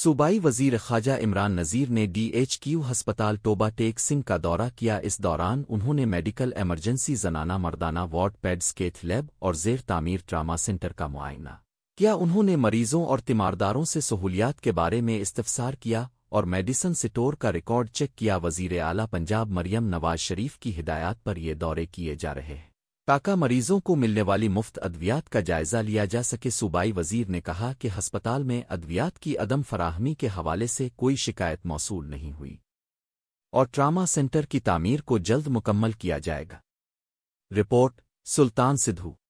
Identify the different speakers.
Speaker 1: सूबाई वजीर ख्वाजा इमरान नज़ीर ने डीएचक्यू हस्पताल टोबा टेक सिंह का दौरा किया इस दौरान उन्होंने मेडिकल एमरजेंसी जनाना मर्दाना वार्ड पैड्स केथ लैब और जेर तामीर ट्रामा सेंटर का मुआयना किया उन्होंने मरीजों और तीमारदारों से सहूलियात के बारे में इस्तफसार किया और मेडिसन स्टोर का रिकॉर्ड चेक किया वजीर आला पंजाब मरियम नवाज शरीफ की हिदायत पर ये दौरे किए जा रहे हैं ताका मरीजों को मिलने वाली मुफ्त अद्वियात का जायजा लिया जा सके सूबाई वजीर ने कहा कि हस्पताल में अद्वियात की अदम फराहमी के हवाले से कोई शिकायत मौसू नहीं हुई और ट्रामा सेंटर की तामीर को जल्द मुकम्मल किया जाएगा रिपोर्ट सुल्तान सिद्धू